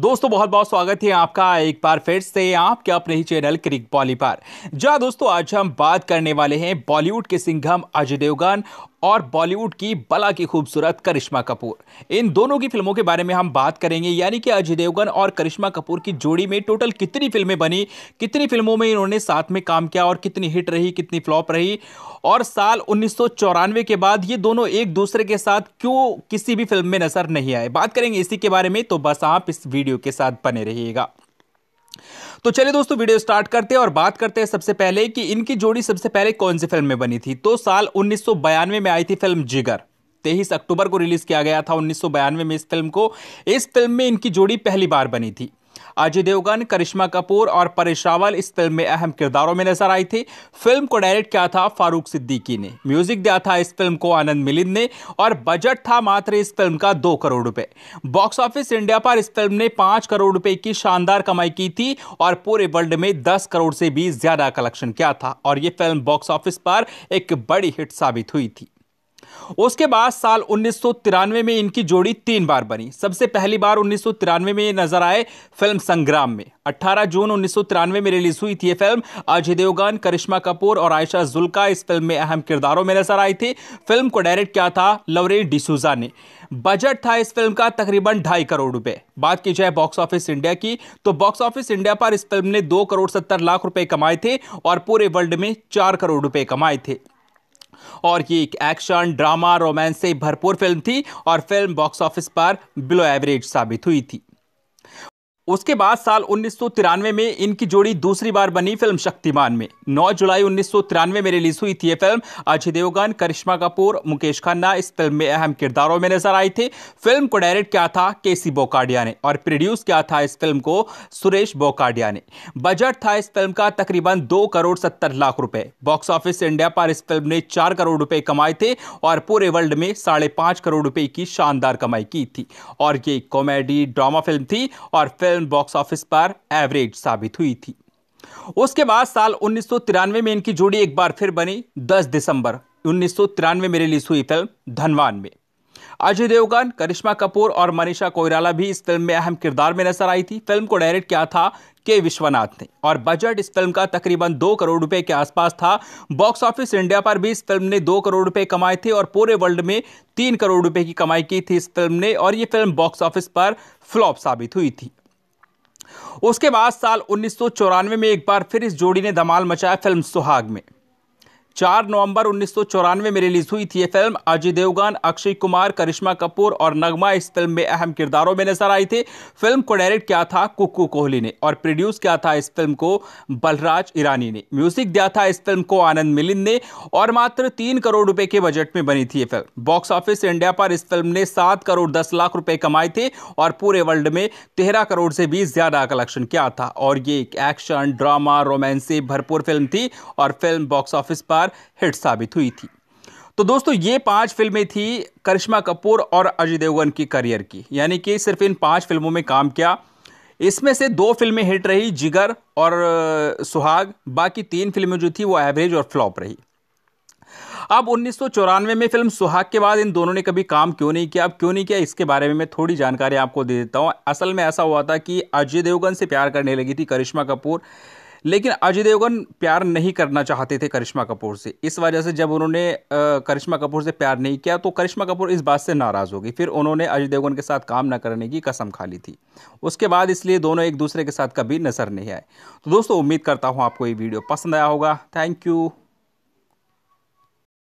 दोस्तों बहुत बहुत स्वागत है आपका एक बार फिर से आपके अपने ही चैनल क्रिक बॉली पर जहाँ दोस्तों आज हम बात करने वाले हैं बॉलीवुड के सिंघम अजय देवगन और बॉलीवुड की बला की खूबसूरत करिश्मा कपूर इन दोनों की फिल्मों के बारे में हम बात करेंगे यानी कि अजय देवगन और करिश्मा कपूर की जोड़ी में टोटल कितनी फिल्में बनी कितनी फिल्मों में इन्होंने साथ में काम किया और कितनी हिट रही कितनी फ्लॉप रही और साल उन्नीस के बाद ये दोनों एक दूसरे के साथ क्यों किसी भी फिल्म में नजर नहीं आए बात करेंगे इसी के बारे में तो बस आप इस वीडियो के साथ बने रहिएगा तो चलिए दोस्तों वीडियो स्टार्ट करते हैं और बात करते हैं सबसे पहले कि इनकी जोड़ी सबसे पहले कौन सी फिल्म में बनी थी तो साल उन्नीस में आई थी फिल्म जिगर तेईस अक्टूबर को रिलीज किया गया था उन्नीस में इस फिल्म को इस फिल्म में इनकी जोड़ी पहली बार बनी थी अजय देवगन करिश्मा कपूर और परेश रावल इस फिल्म में अहम किरदारों में नजर आई थी फिल्म को डायरेक्ट किया था फारूक सिद्दीकी ने म्यूजिक दिया था इस फिल्म को आनंद मिलिंद ने और बजट था मात्र इस फिल्म का दो करोड़ रुपए बॉक्स ऑफिस इंडिया पर इस फिल्म ने पांच करोड़ रुपए की शानदार कमाई की थी और पूरे वर्ल्ड में दस करोड़ से भी ज्यादा कलेक्शन किया था और यह फिल्म बॉक्स ऑफिस पर एक बड़ी हिट साबित हुई थी उसके बाद साल उन्नीस में इनकी जोड़ी तीन बार बनी सबसे पहली बार उन्नीस में नजर आए फिल्म संग्राम में 18 जून उन्नीस में रिलीज हुई थी ये फिल्म अजय देवगन करिश्मा कपूर और आयशा जुल्का इस फिल्म में अहम किरदारों में नजर आई थी फिल्म को डायरेक्ट किया था लवरे डिसूजा ने बजट था इस फिल्म का तकरीबन ढाई करोड़ रुपए बात की जाए बॉक्स ऑफिस इंडिया की तो बॉक्स ऑफिस इंडिया पर इस फिल्म ने दो करोड़ सत्तर लाख रुपए कमाए थे और पूरे वर्ल्ड में चार करोड़ रुपए कमाए थे और ये एक एक्शन ड्रामा रोमांस से भरपूर फिल्म थी और फिल्म बॉक्स ऑफिस पर बिलो एवरेज साबित हुई थी उसके बाद साल उन्नीस में इनकी जोड़ी दूसरी बार बनी फिल्म शक्तिमान में 9 जुलाई उन्नीस में रिलीज हुई थी ये फिल्म अजय देवगन करिश्मा कपूर मुकेश खन्ना इस फिल्म में अहम किरदारों में नजर आए थे फिल्म को डायरेक्ट किया था के सी बोकाडिया ने और प्रोड्यूस किया था इस फिल्म को सुरेश बोकाडिया ने बजट था इस फिल्म का तकरीबन दो करोड़ सत्तर लाख रुपए बॉक्स ऑफिस इंडिया पर इस फिल्म ने चार करोड़ रुपए कमाए थे और पूरे वर्ल्ड में साढ़े पांच करोड़ रुपए की शानदार कमाई की थी और ये कॉमेडी ड्रामा फिल्म थी और फिल्म फिल्म बॉक्स ऑफिस पर एवरेज साबित हुई थी उसके बाद साल उन्नीस में इनकी जोड़ी एक बार फिर बनी 10 दिसंबर उन्नीस में रिलीज हुई फिल्म धनवान में अजय देवगन करिश्मा कपूर और मनीषा कोयराला भी इस फिल्म में अहम किरदार में नजर आई थी फिल्म को डायरेक्ट किया था के विश्वनाथ ने और बजट इस फिल्म का तकरीबन दो करोड़ रुपए के आसपास था बॉक्स ऑफिस इंडिया पर भी इस फिल्म ने दो करोड़ रुपए कमाए थे और पूरे वर्ल्ड में तीन करोड़ रुपए की कमाई की थी इस फिल्म ने और ये फिल्म बॉक्स ऑफिस पर फ्लॉप साबित हुई थी उसके बाद साल उन्नीस में एक बार फिर इस जोड़ी ने धमाल मचाया फिल्म सुहाग में चार नवंबर उन्नीस में रिलीज हुई थी ये फिल्म अजय देवगन अक्षय कुमार करिश्मा कपूर और नगमा इस फिल्म में अहम किरदारों में नजर आई थी फिल्म को डायरेक्ट किया था कुकू कोहली ने और प्रोड्यूस किया था इस फिल्म को बलराज ईरानी ने म्यूजिक दिया था इस फिल्म को आनंद मिलिंद ने और मात्र तीन करोड़ रुपए के बजट में बनी थी ये फिल्म बॉक्स ऑफिस इंडिया पर इस फिल्म ने सात करोड़ दस लाख रुपए कमाए थे और पूरे वर्ल्ड में तेरह करोड़ से भी ज्यादा कलेक्शन किया था और ये एक एक्शन ड्रामा रोमांसिक भरपूर फिल्म थी और फिल्म बॉक्स ऑफिस पर शानदार हिट साबित हुई थी तो दोस्तों ये पांच फिल्में थी करिश्मा कपूर और अजय देवगन की करियर की यानी कि सिर्फ इन पांच फिल्मों में काम किया इसमें से दो फिल्में हिट रही जिगर और सुहाग बाकी तीन फिल्में जो थी वो एवरेज और फ्लॉप रही अब उन्नीस में फिल्म सुहाग के बाद इन दोनों ने कभी काम क्यों नहीं किया अब क्यों नहीं किया इसके बारे में मैं थोड़ी जानकारी आपको दे देता हूँ असल में ऐसा हुआ था कि अजय देवगन से प्यार करने लगी थी करिश्मा कपूर लेकिन अजय देवगन प्यार नहीं करना चाहते थे करिश्मा कपूर से इस वजह से जब उन्होंने करिश्मा कपूर से प्यार नहीं किया तो करिश्मा कपूर इस बात से नाराज़ हो गई फिर उन्होंने अजय देवगन के साथ काम न करने की कसम खा ली थी उसके बाद इसलिए दोनों एक दूसरे के साथ कभी नज़र नहीं आए तो दोस्तों उम्मीद करता हूँ आपको ये वीडियो पसंद आया होगा थैंक यू